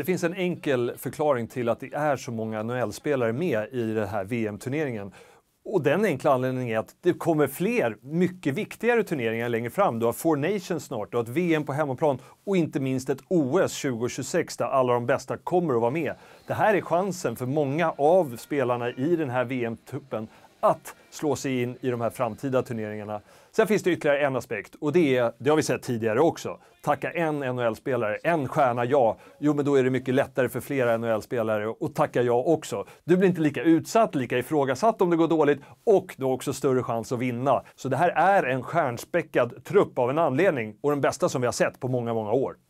Det finns en enkel förklaring till att det är så många NHL-spelare med i den här VM-turneringen. Och den enkla anledningen är att det kommer fler, mycket viktigare turneringar längre fram. Du har Four Nations snart, du har ett VM på hemmaplan och inte minst ett OS 2026 där alla de bästa kommer att vara med. Det här är chansen för många av spelarna i den här VM-tuppen att slå sig in i de här framtida turneringarna. Sen finns det ytterligare en aspekt och det är, det har vi sett tidigare också, tacka en NHL-spelare, en stjärna ja, jo men då är det mycket lättare för flera NHL-spelare att tacka ja också. Du blir inte lika utsatt, lika ifrågasatt om det går dåligt och du har också större chans att vinna. Så det här är en stjärnspäckad trupp av en anledning och den bästa som vi har sett på många, många år.